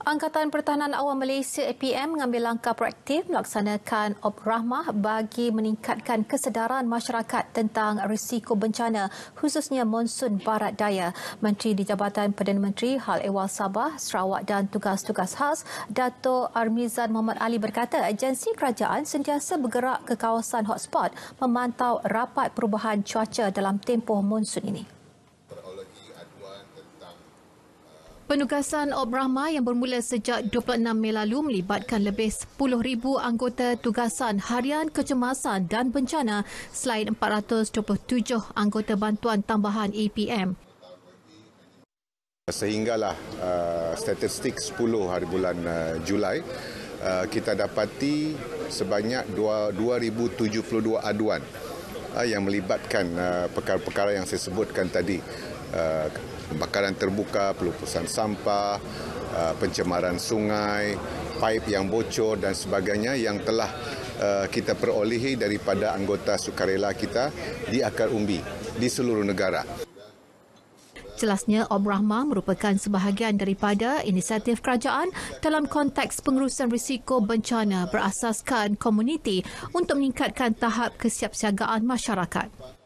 Angkatan Pertahanan Awam Malaysia APM mengambil langkah proaktif melaksanakan op rahmah bagi meningkatkan kesedaran masyarakat tentang risiko bencana khususnya monsun barat daya. Menteri di Jabatan Perdana Menteri Hal Ehwal Sabah, Sarawak dan Tugas-Tugas Khas Dato Armizan Muhammad Ali berkata agensi kerajaan sentiasa bergerak ke kawasan hotspot memantau rapat perubahan cuaca dalam tempoh monsun ini. Penugasan Op Rahma yang bermula sejak 26 Mei lalu melibatkan lebih 10,000 anggota tugasan harian kecemasan dan bencana selain 427 anggota bantuan tambahan APM. E Sehinggalah uh, statistik 10 hari bulan uh, Julai, uh, kita dapati sebanyak 2,072 aduan uh, yang melibatkan uh, perkara-perkara uh, yang saya sebutkan tadi uh, pembakaran terbuka, pelupusan sampah, uh, pencemaran sungai, pipe yang bocor dan sebagainya yang telah uh, kita perolehi daripada anggota sukarela kita di Akar Umbi di seluruh negara. Jelasnya, Om Rahma merupakan sebahagian daripada inisiatif kerajaan dalam konteks pengurusan risiko bencana berasaskan komuniti untuk meningkatkan tahap kesiapsiagaan masyarakat.